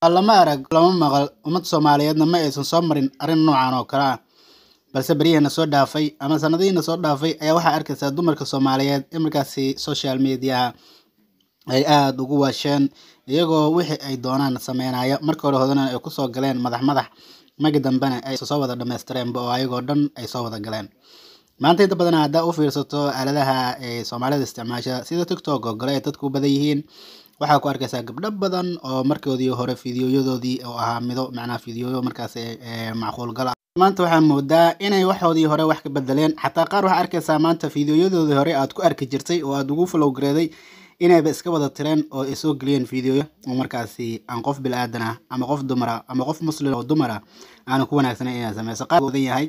Waa lama arag lama maqal ummad Soomaaliyeedna ma aysan soo marin arrin noocan oo kale ah. Balse baryihiina soo dhaafay ama sanadihiina soo dhaafay ayaa waxaa arkaysaa dumarka Soomaaliyeed in markaasi social media ay aada ugu waasheen iyagoo wixii ay doonaan sameynaya marka hore hodana ay kusoo galeen madax madax magi dambena ay soo wada dhammaystireenba oo ayagoo dhan ay soo wada galeen maanta inta badan haddaa u fiirsato aaladaha ee soomaalida isticmaasha sida tiktok oo kale ay dadku u badan yihiin waxaa ku arkaysaa gabdho badan oo markoodii hore fideoyadoodii oo ahaa mido macnaha fideoyo markaas eh, eh, macquul gala maanta waxaa moodaa inay waxoodii hore wax ka bedeleen xataa qaar waxaa arkaysaa maanta fideoyadoodii hore aad ku arki jirtay oo aad ugu falowgareeday inayba iska wada tireen oo ay geliyeen fideoyo oo markaasi aan qof bil-aadan ah ama qof dumara ama qof muslim oo dumara aana ku wanaagsaneyn inay sameyso qaar odan yahay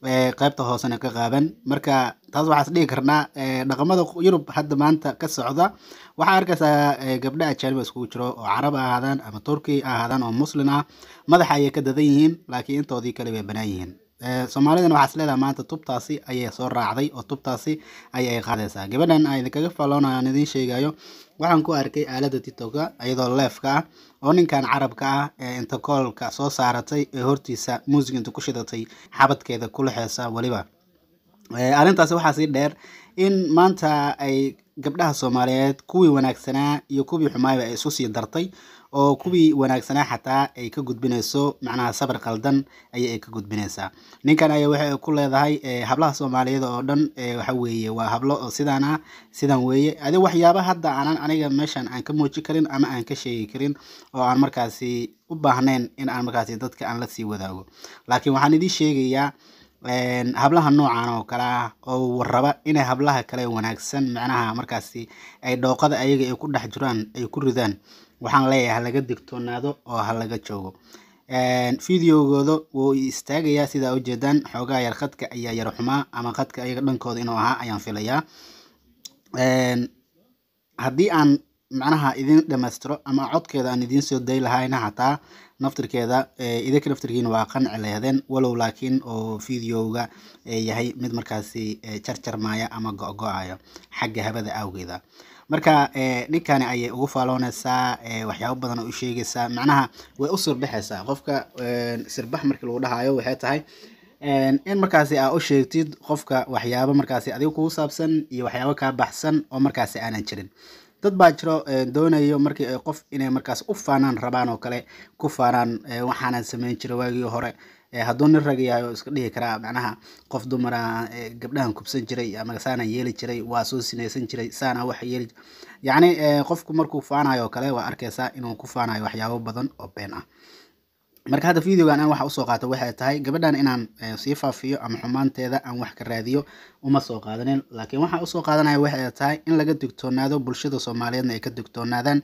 qaybta hoosena ka qaaban marka taas waxaas dhigi karnaa dhaqamada yurub hadda maanta ka socda waxaa arkaysaa gabdha ajaaniba iskugu jiro oo carab ahaadaan ama turki ahaadaan oo muslim ah madaxa ayay ka dadan yihiin laakiin intoodii kale bay banaan yihiin Eh, soomaalidana waxaa is leedaha maanta tubtaasi ayay soo raacday oo tubtaasi ayay qaadaysaa gabadhan aan idinkaga faalloona idiin sheegayo waxaan ku arkay aaladda titoka iyadoo leefka ah oo ninkan carabka ah ee intakoolka soo saaratay ee hortiisa muusig inta ku shidatay xabadkeeda ku lexeysa weliba eh, arrintaasi waxaa sii dheer in maanta ay gabdhaha soomaaliyeed kuwii wanaagsanaa iyo kuwii xumaayba ay isu sii dartay oo kuwii wanaagsanaa xataa ay ka gudbinayso macnaha sabar qaldan aya ay ka gudbinaysaa ninkan ayaa waxay ku leedahay eh, hablaha soomaaliyeed oo dhan eh, waxa weeye waa hablo oo sidaan ah sidan weeye adi waxyaaba hadda aanan aniga meeshan aan ka muuji karin ama aan ka sheegi karin oo aan markaasi u baahnayn in aan markaasi dadka aan la sii wadaago laakiin waxaan idiin sheegayaa eh, hablaha noocaan oo kale ah oo raba inay hablaha kale wanaagsan macnaha markaasi ay dhooqada ayaga ay ku dhex jiraan ay ku ridaan waxaan leeyahay halaga digtoonaado oo halaga joogo fideogooda wuu istaagayaa sidaa u jeedaan xoogaa yar khadka ayaa yar xumaa ama khadka ayaga dhankooda inuu ahaa ayaan filayaa haddii aan macnaha idin dhamaystiro ama codkeeda aan idiin soo day lahayna hataa naftirkeeda idinka naftirkiin waa qanci lehdeen walow laakiin oo fideoga yahay mid markaasi jarjarmaya ama go-go-ayo xagga habada awgeeda marka eh, ninkani ayay ugu faaloonaysaa eh, waxyaaba badan oo u sheegeysaa macnaha way u sirbaxaysaa qofka eh, sirbax markii lagu dhahaayo waxay tahay in markaasi aa u sheegtid qofka waxyaaba markaasi adiga kugu saabsan iyo waxyaabo kaa baxsan oo markaasi aanan jirin dad baa jiro doonayo markii ay qof inay markaas u faanaan rabaan oo kale ku faanaan waxaanan sameyn jiray waagii hore Eh, hadduu nin rag yahay oo iska dhihi karaa macnaha qof dumara eh, gabdhahan kubsan jiray ama saana yeeli jiray waa soo sinaysan jiray saana wax yeeli yacni eh, qofku markuu faanayo kale waa arkeysaa inuu ku faanayo waxyaabo badan oo been ah marka hadda videogan aan waxa usoo qaata waxay tahay gabadhan inaan eh, sii faafiyo ama xumaanteeda aan wax ka raadiyo uma soo qaadanin laakiin waxaa usoo qaadanaya waxay tahay in laga digtoonaado bulshada soomaaliyeedna ay ka digtoonaadaan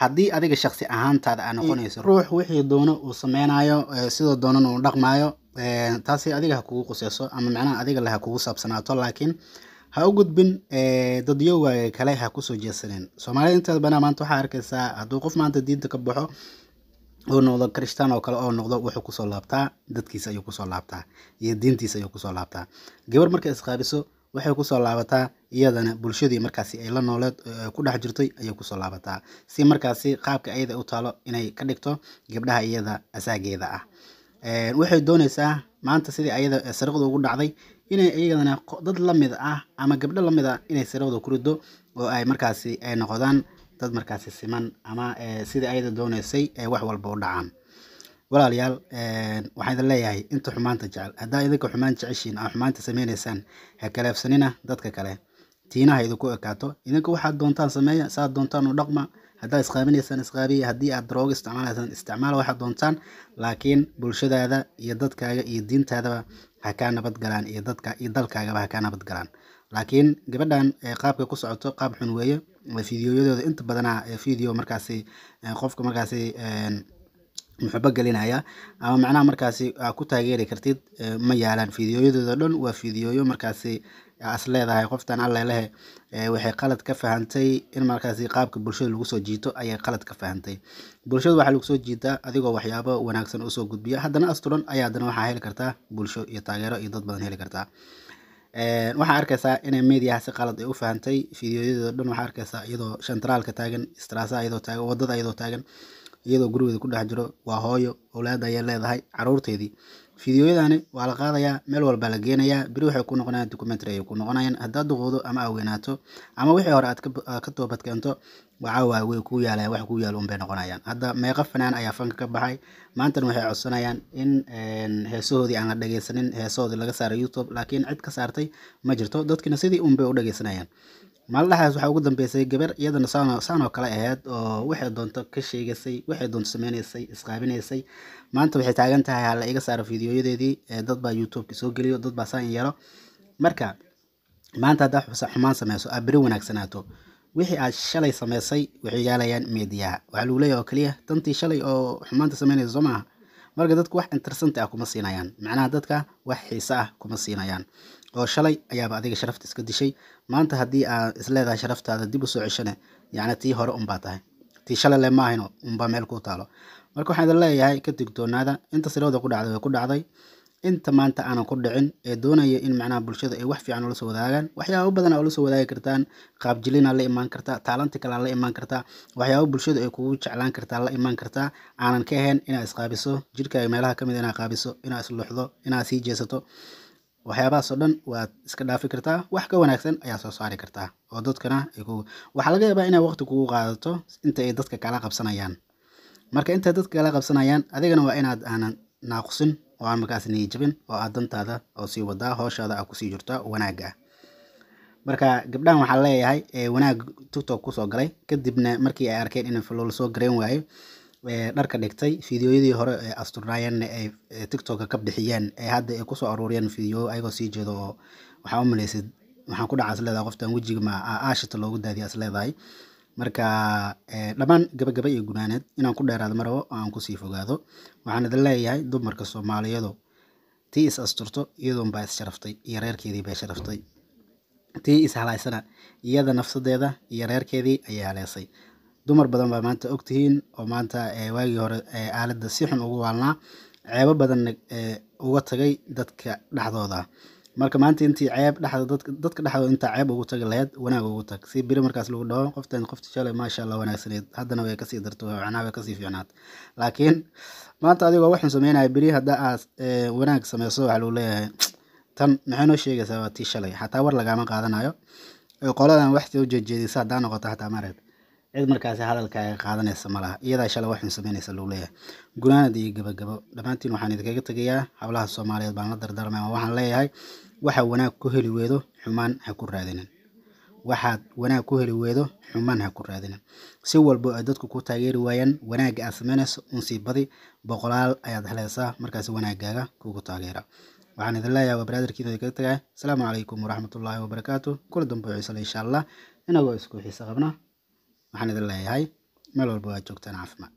haddii adiga shaksi ahaantaada aa noqonayso ruux wixii doono uu sameynayo eh, sidoo doonan uu dhaqmaayo eh, taasi adiga ha kugu quseyso ama macnaha adiga leh ha kugu saabsanaato laakiin ha u gudbin dadyowaga kale ha kusoo jeesanin soomaalida inteeda banaa maanta waxaa arkaysaa hadduu qof maanta diinta ka baxo oo noqdo krishtaan oo kale oo noqdo wuxuu kusoo laabtaa dadkiisa ayuu kusoo laabtaa iyo diintiisa ayuu kusoo laabtaa gabar markay isqaabiso waxay kusoo laabataa iyadana bulshadii markaasi ay la nooleed eh, ku dhex jirtay ayay kusoo laabataa si markaasi qaabka ayada u taalo inay ka dhigto gabdhaha iyada asaageeda ah eh, waxay doonaysaa maanta sidii ayada eh, sariqda ugu dhacday inay iyadana dad lamid ah ama gabdho lamid ah inay sariqda ku rido oo ay markaasi ay noqdaan dad markaasi siman ama eh, sida ayada dooneysay eh, wax walba u dhacaan walaalyaal eh, waxaan idin leeyahay inta xumaanta jecel haddaa idinka xumaan jeceshiin aa xumaanta sameynaysaan ha kaleefsanina dadka kale tiinaha idinku ekaato idinka waxaad doontaan sameeya saaad doontaan u dhaqma haddaad isqaabinaysaan isqaabiya haddii aad daroogo isticmaalaysaan isticmaala waxaad doontaan laakiin bulshadaada iyo dadkaaga iyo diintaadaba ha kaa nabadgalaan galaan iyo dadka iyo dalkaagaba ha kaa nabad galaan laakiin gabadhan eh, qaabka ku socoto qaab xun weeye eh, fideoyadooda inta badanaa video eh, markaasi qofka markaasi muxubo gelinaya ama macnaha markaasi aa ah, ku taageeri kartid ma yaalaan fideoyadooda dhan waa fideoyo markaasi ah, as leedahay qoftan allelehe waxay qalad ka fahantay in markaasi qaabka bulshada lagu soo jiito ayay qalad ka fahantay bulshada waxaa lagu soo jiitaa adigoo waxyaabo wanaagsan usoo gudbiya haddana asturan ayaa haddana waxaa heli kartaa bulsho iyo taageero iyo dad badan heli kartaa waxaa arkaysaa inay mediaha si qalad ay u fahantay fideoyadoo dhan waxaa arkaysaa iyadoo shantaraalka taagan istraasaha iyadoo taagan waddada iyadoo taagan iyadoo gurigeeda ku dhex jiro waa hooyo owlaad ayay leedahay caruurteedii fideoyadani waa la qaadayaa meel walba la geenayaa beri waxay ku noqonayaan documentary ayay ku noqonayaan haddaad duqoodo ama aa weynaato ama wixii hore aad ka toobad keento waxaa way kuu yaalayan wax ku yaal unbay noqonayaan hadda meeqa fanaan ayaa fanka ka baxay maantana waxay codsanayaan in heesahoodii aan la dhageysanin heesahoodii laga saaray youtube laakiin cid ka saartay ma jirto dadkina sidii unbay u dhageysanayaan maalintaas waxaa ugu dambeysay gabar iyadana saan oo kale aheyd oo waxay doonto ka sheegaysay waxay doonto sameynaysay isqaabinaysay maanta waxay taagan tahay ha la iga saaro fideoyadeedii dad baa youtubeka soo geliyo dad saan yeelo marka maanta haddaa xumaan sameyso aad beri wanaagsanaato wixii aad shalay sameysay waxay yaalayaan meediyaha waxaa lagu leeyahay oo keliya dantii shalay oo xumaanta sameynaysa soo maaha marka dadku wax interesanta ah kuma siinayaan macnaha dadka wax xiise ah kuma siinayaan oo shalay ayaaba adiga sharafta iska dishay maanta haddii aad isleedahay sharaftaada dib usoo soo ceshane yacni tii hore unbaa tahay tii shalale maahayno unbaa meel kuu taalo marka waxaan idin leeyahay ka digtoonaada inta sirooda ku dhacday way ku dhacday inta maanta aanan ku dhicin ee doonaya in macnaha bulshada ay wax fiican ula soo wadaagaan waxyaabo badan aa ula soo wadaagi kartaan qaabjilina la imaan kartaa taalanti kalea la imaan kartaa waxyaabo bulshadu ay kugu jeclaan kartaa la imaan kartaa aanan ka ahayn inaa isqaabiso jidhkaaga meelaha ka mid ah inaa qaabiso inaa isluxdo inaa sii jeesato waxyaabahaasoo dhan waad iska dhaafi kartaa wax ka wanaagsan ayaa soo saari kartaa oo dadkana waxaa laga yaabaa inaa waqti kugu qaadato inta ay dadka kala qabsanayaan marka intay dadka kala qabsanayaan adigana waa inaad aanan naaqusin oo aan markaas niyijabin oo aad dantaada oo sii wadaa hooshaada aad kusii jirto wanaaga marka gabdhahan waxaa leeyahay ee wanaag tigtok kusoo galay kadibna markii ay arkeen in falol soo garayn waayo dharka dhigtay fiidiyoyadii hore ee asturnaayanna ay tiktoka ka bixiyeen ee hadda ay kusoo aruuriyeen fiidiyo ayagoo sii jeedo oo waxaa u malaysid maxaan ku dhaca isleedahay qoftan wejiga ma aashita loogu daadiya leedahay marka dhammaan gabagaba iyo gunaaneed inaan ku dheeraado marabo aan kusii fogaado waxaan idin leeyahay dumarka soomaaliyadu tii is asturto iyadoon baa is sharaftay iyo reerkeedii bay sharaftay tii is halaysana iyada nafsadeeda iyo reerkeedii ayay haleysay dumar badan baa maanta ogtihiin oo maanta eh, waagii hore eh, aaladda si xun ugu waalnaa ceebo badanna eh, uga tagay dadka dhexdooda marka maanta intii ceeb dhexda dadka dhexdooda intaa ceeb ugu tagi lahayd wanaag ugu tag si biri markaas lagu dhaho qoftan qofti shalay maasha allah wanaagsaneyd haddana way kasii darto macnaa way kasii fiicnaad laakiin maanta adigoo waxaan sameynaya biri hadda aad wanaag sameyso waxaa lagu leeyahay tan maxay noo sheegaysaa waa tii shalay xataa war lagaama qaadanayo qoladan wax soo haddaa noqoto xataa maareed cid markaasi hadalkaaga qaadanaysa malaha laha iyadaa shalay waxun samaynaysa lou gunaanad iyo gabagabo dhammaantiin waxaan idinkaga tegayaa hablaha soomaaliyeed baan la dardaarmaya waxaan leeyahay waxa wanaag ku heli weedo xumaan ha ku raadinin waxaad wanaag ku heli weedo xumaan ha ku raadinin si walbo ay dadku ku taageeri waayaan wanaagga aad samaynayso unsii badi boqolaal ayaad helaysaa markaasi wanaagaaga kugu taageera waxaan idin leeyahay waa baraadarkiin idinkaga tegaya asalaamu calaykum waraxmatullaahi wabarakaatu kula dambe cisale insha allah inagoo isku xiise qabna waxaan idin leeyahay meel walba waa joogtaan caafimaad